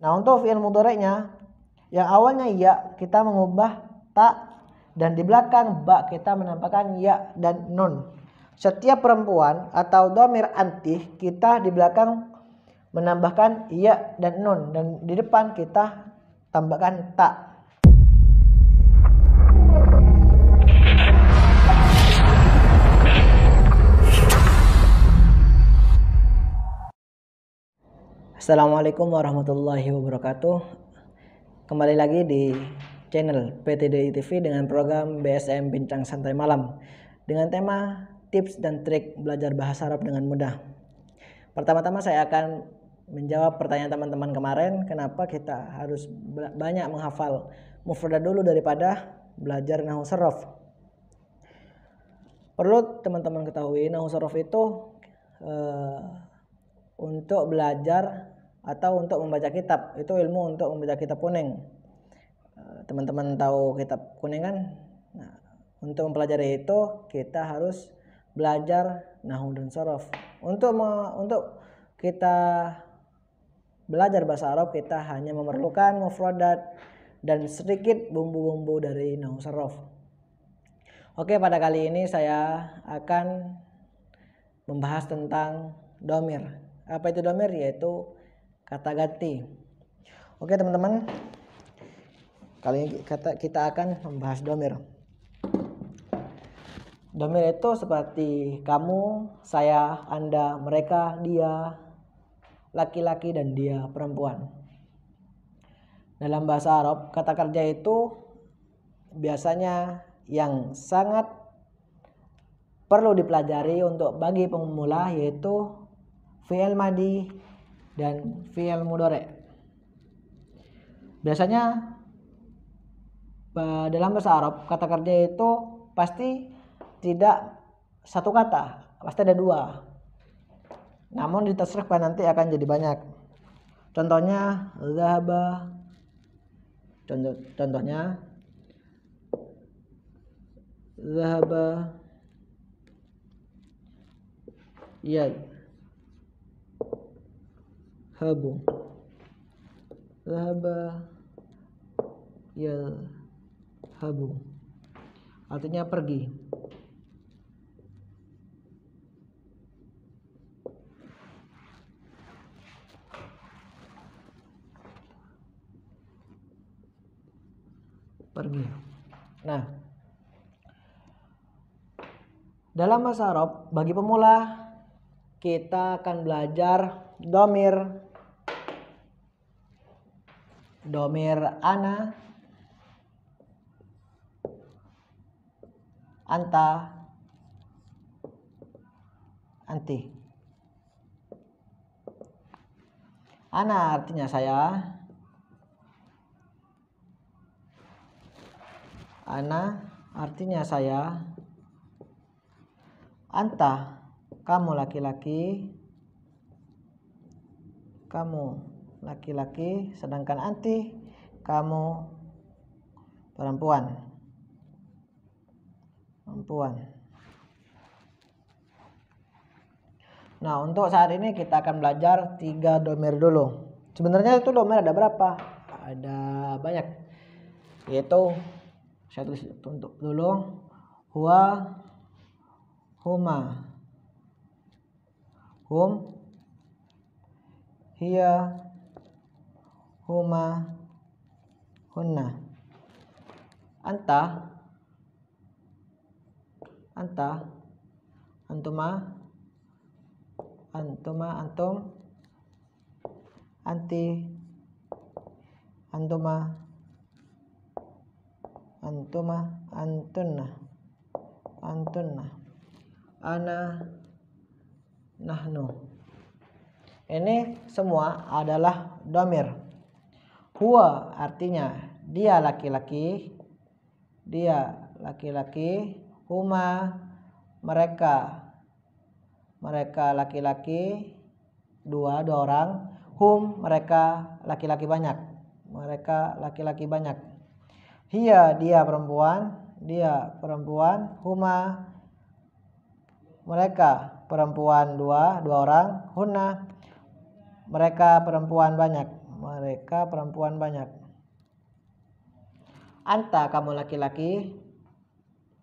Nah, untuk fi'il mudoreknya yang awalnya ya kita mengubah tak dan di belakang ba kita menampakkan ya dan non. Setiap perempuan atau domir antih kita di belakang menambahkan ya dan non dan di depan kita tambahkan tak. Assalamualaikum warahmatullahi wabarakatuh. Kembali lagi di channel PTDI TV dengan program BSM Bincang Santai Malam dengan tema tips dan trik belajar bahasa Arab dengan mudah. Pertama-tama saya akan menjawab pertanyaan teman-teman kemarin kenapa kita harus banyak menghafal mufradat dulu daripada belajar nahu Sarof Perlu teman-teman ketahui nahu Sarof itu eh, untuk belajar atau untuk membaca kitab itu ilmu untuk membaca kitab kuning eh, teman-teman tahu kitab kuning kan nah, untuk mempelajari itu kita harus belajar nahu dan sorof untuk me, untuk kita belajar bahasa Arab kita hanya memerlukan mufradat dan sedikit bumbu-bumbu dari nahu sorof oke pada kali ini saya akan membahas tentang domir apa itu domir yaitu kata ganti. Oke teman-teman, kali ini kata kita akan membahas domir. Domir itu seperti kamu, saya, anda, mereka, dia, laki-laki dan dia perempuan. Dalam bahasa Arab, kata kerja itu biasanya yang sangat perlu dipelajari untuk bagi pemula yaitu fi'il madi dan fi'il mudore biasanya eh, dalam bahasa Arab kata kerja itu pasti tidak satu kata pasti ada dua namun di tasrif nanti akan jadi banyak contohnya zahaba contoh contohnya zahaba iya habu zahaba habu artinya pergi pergi nah dalam bahasa Arab bagi pemula kita akan belajar domir domir ana anta anti ana artinya saya ana artinya saya anta kamu laki-laki kamu laki-laki sedangkan anti kamu perempuan perempuan nah untuk saat ini kita akan belajar tiga domer dulu sebenarnya itu domer ada berapa ada banyak yaitu saya tulis untuk dulu huwa huma hum hiya huma hunna anta anta antuma antuma antum anti antuma antuma antunna antunna ana nahnu ini semua adalah domir huwa artinya dia laki-laki dia laki-laki huma mereka mereka laki-laki dua dua orang hum mereka laki-laki banyak mereka laki-laki banyak hia dia perempuan dia perempuan huma mereka perempuan dua dua orang huna mereka perempuan banyak mereka perempuan banyak. Anta kamu laki-laki,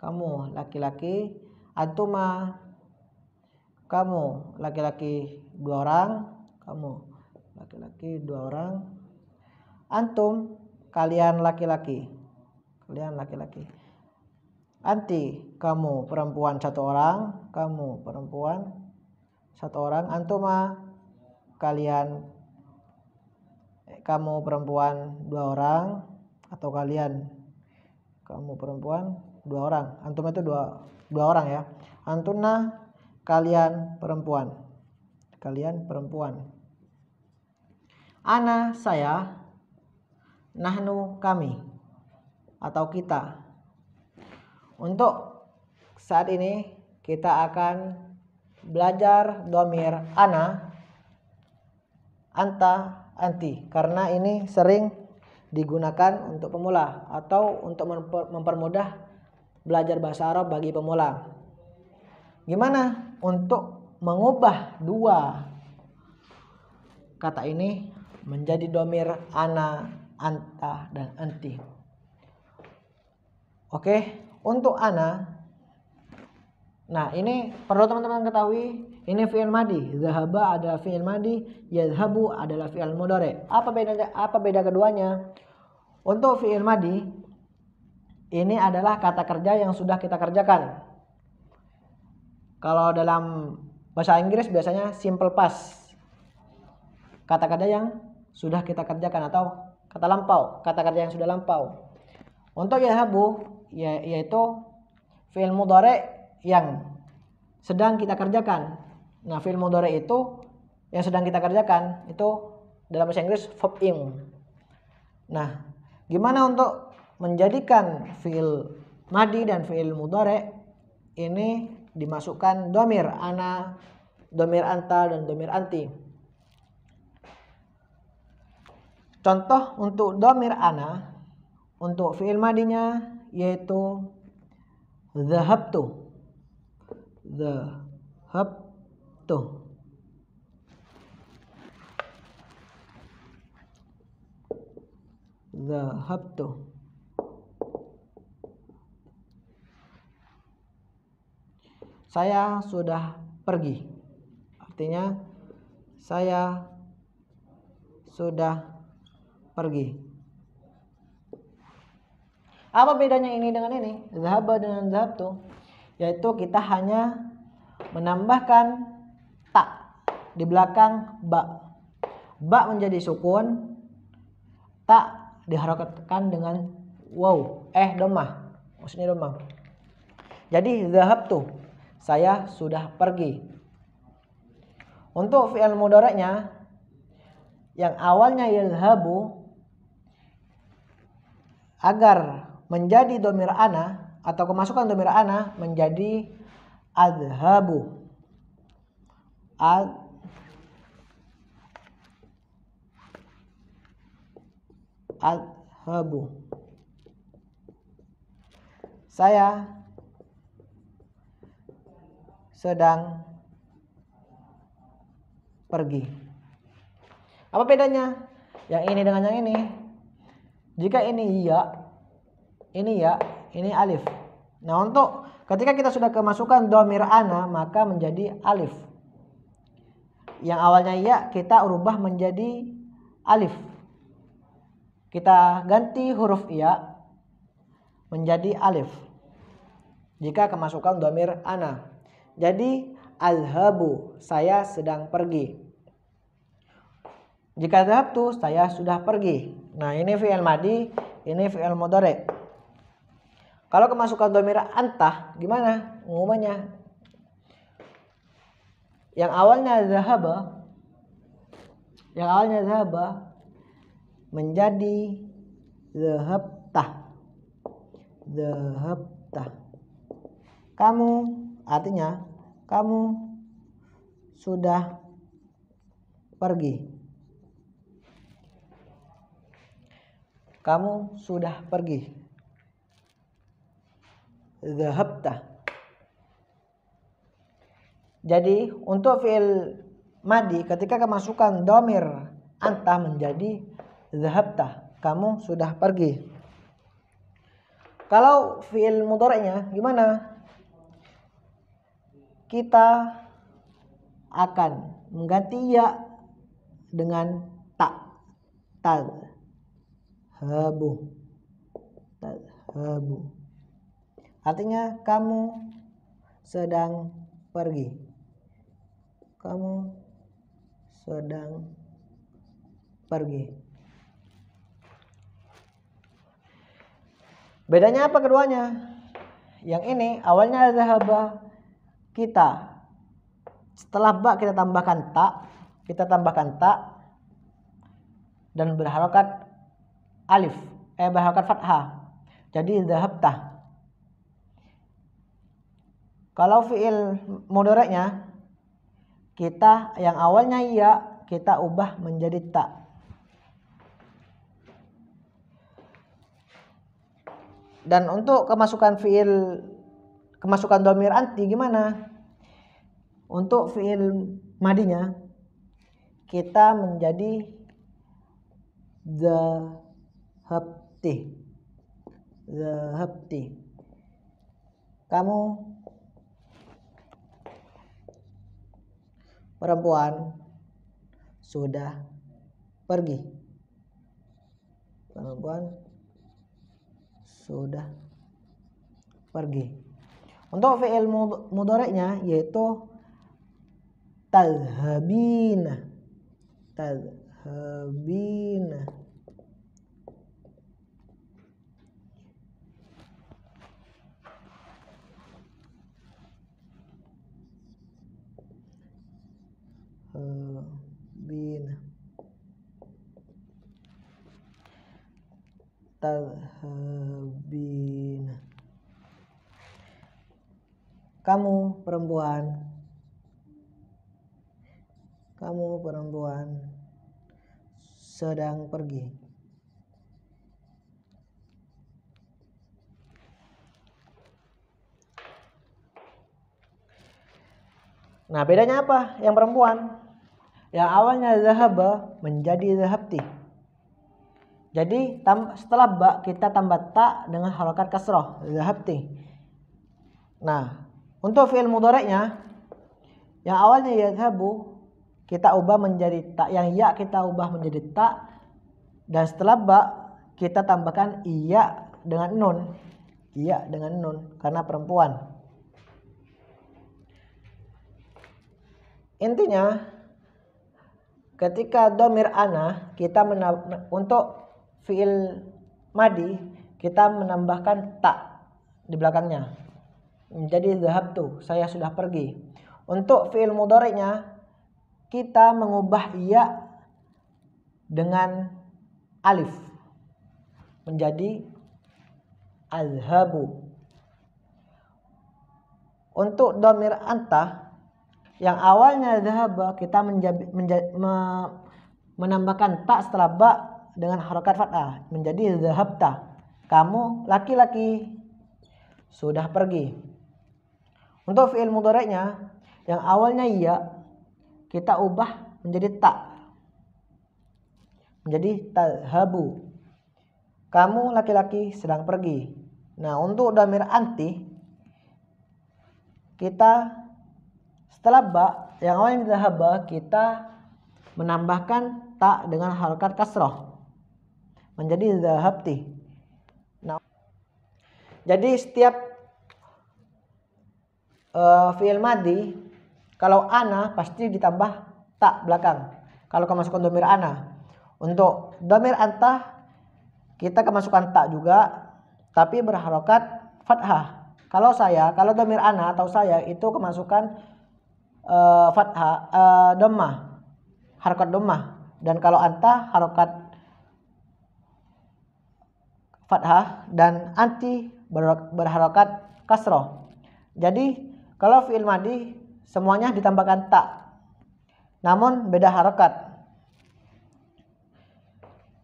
kamu laki-laki, antuma kamu laki-laki dua orang, kamu laki-laki dua orang, antum kalian laki-laki, kalian laki-laki. Anti kamu perempuan satu orang, kamu perempuan satu orang, antuma kalian kamu perempuan dua orang atau kalian kamu perempuan dua orang antum itu dua dua orang ya antuna kalian perempuan kalian perempuan ana saya nahnu kami atau kita untuk saat ini kita akan belajar domir ana anta anti karena ini sering digunakan untuk pemula atau untuk mempermudah belajar bahasa Arab bagi pemula. Gimana untuk mengubah dua kata ini menjadi domir ana, anta, dan anti. Oke, untuk ana, nah ini perlu teman-teman ketahui ini fi'il madi. Zahaba adalah fi'il madi, yadhabu adalah fi'il mudore. Apa bedanya? Apa beda keduanya? Untuk fi'il madi ini adalah kata kerja yang sudah kita kerjakan. Kalau dalam bahasa Inggris biasanya simple past. Kata kerja yang sudah kita kerjakan atau kata lampau, kata kerja yang sudah lampau. Untuk yadhabu ya, yaitu fi'il mudhari yang sedang kita kerjakan Nah, fi'il mudhari itu yang sedang kita kerjakan itu dalam bahasa Inggris verb ing. Nah, gimana untuk menjadikan fi'il madi dan fi'il mudhari ini dimasukkan domir ana, domir anta dan domir anti. Contoh untuk domir ana untuk fi'il madinya yaitu the zahabtu. Zahabtu Tuh. Zahabtu. Saya sudah pergi. Artinya saya sudah pergi. Apa bedanya ini dengan ini? Zahaba dengan zahabtu yaitu kita hanya menambahkan ta di belakang ba ba menjadi sukun tak diharokatkan dengan wow eh domah maksudnya domah jadi zahab tuh saya sudah pergi untuk fi'il mudaratnya yang awalnya yadhabu agar menjadi domir ana atau kemasukan domir ana menjadi adhabu al habu saya sedang pergi apa bedanya yang ini dengan yang ini jika ini iya ini ya ini alif nah untuk ketika kita sudah kemasukan domir ana maka menjadi alif yang awalnya ya kita rubah menjadi alif. Kita ganti huruf ya menjadi alif. Jika kemasukan domir ana. Jadi alhabu saya sedang pergi. Jika tu saya sudah pergi. Nah ini fi'il madi, ini fi'il mudhari. Kalau kemasukan domir antah gimana? Ngumumannya yang awalnya zahaba yang awalnya zahaba menjadi zahabta zahabta kamu artinya kamu sudah pergi kamu sudah pergi zahabta jadi untuk fi'il madi ketika kemasukan domir anta menjadi zahabta. Kamu sudah pergi. Kalau fi'il mudoreknya gimana? Kita akan mengganti ya dengan tak tad habu tad habu artinya kamu sedang pergi. Kamu sedang pergi. Bedanya apa keduanya? Yang ini awalnya zahaba kita. Setelah ba kita tambahkan tak, kita tambahkan tak dan berharokat alif, eh berharokat fathah. Jadi zahabta. Kalau fiil mudoreknya kita yang awalnya iya kita ubah menjadi tak. Dan untuk kemasukan fiil kemasukan domir anti gimana? Untuk fiil madinya kita menjadi the hapti the hapti kamu perempuan sudah pergi. Perempuan sudah pergi. Untuk fi'il mudoreknya yaitu Tazhabina. Tazhabina. tadhabina kamu perempuan kamu perempuan sedang pergi Nah bedanya apa yang perempuan? Yang awalnya zahaba menjadi zahabti jadi tam, setelah ba kita tambah tak dengan harokat kasroh zahabti. Nah, untuk fi'il mudoreknya yang awalnya ya zahabu kita ubah menjadi tak. yang ya kita ubah menjadi tak. dan setelah ba kita tambahkan iya dengan nun. Iya dengan nun karena perempuan. Intinya ketika domir ana kita untuk fiil madi kita menambahkan tak di belakangnya. Jadi zahab tuh saya sudah pergi. Untuk fiil mudoreknya kita mengubah ya dengan alif menjadi azhabu. Untuk domir anta yang awalnya zahaba kita me, menambahkan tak setelah bak dengan harokat fathah menjadi zahabta. Kamu laki-laki sudah pergi. Untuk fi'il mudhari'nya yang awalnya iya kita ubah menjadi tak. Menjadi tahabu Kamu laki-laki sedang pergi. Nah, untuk damir anti kita setelah ba yang awalnya zahaba kita menambahkan tak dengan harokat kasroh menjadi zahabti nah jadi setiap uh, fi'il madi kalau ana pasti ditambah tak belakang kalau kemasukan domir ana untuk domir anta kita kemasukan tak juga tapi berharokat fathah kalau saya kalau domir ana atau saya itu kemasukan uh, fathah uh, eh, domah harokat domah dan kalau anta harokat fathah dan anti berharokat kasroh. Jadi kalau fi'il madi semuanya ditambahkan tak. Namun beda harokat.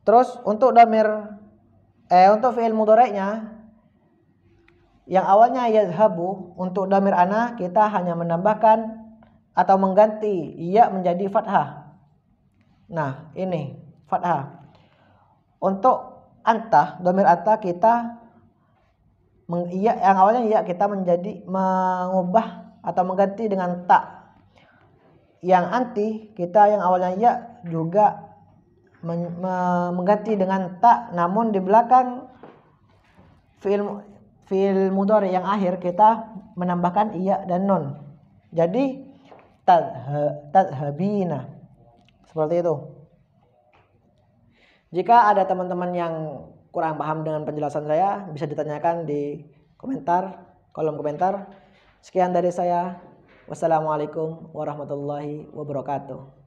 Terus untuk damir eh untuk fi'il mudoreknya yang awalnya ya yazhabu untuk damir ana kita hanya menambahkan atau mengganti ia ya menjadi fathah. Nah, ini fathah. Untuk anta domir anta kita iya yang awalnya iya kita menjadi mengubah atau mengganti dengan tak yang anti kita yang awalnya iya juga men, me, mengganti dengan tak namun di belakang film fil mudhari yang akhir kita menambahkan iya dan non jadi tadhabina seperti itu jika ada teman-teman yang kurang paham dengan penjelasan saya, bisa ditanyakan di komentar, kolom komentar. Sekian dari saya. Wassalamualaikum warahmatullahi wabarakatuh.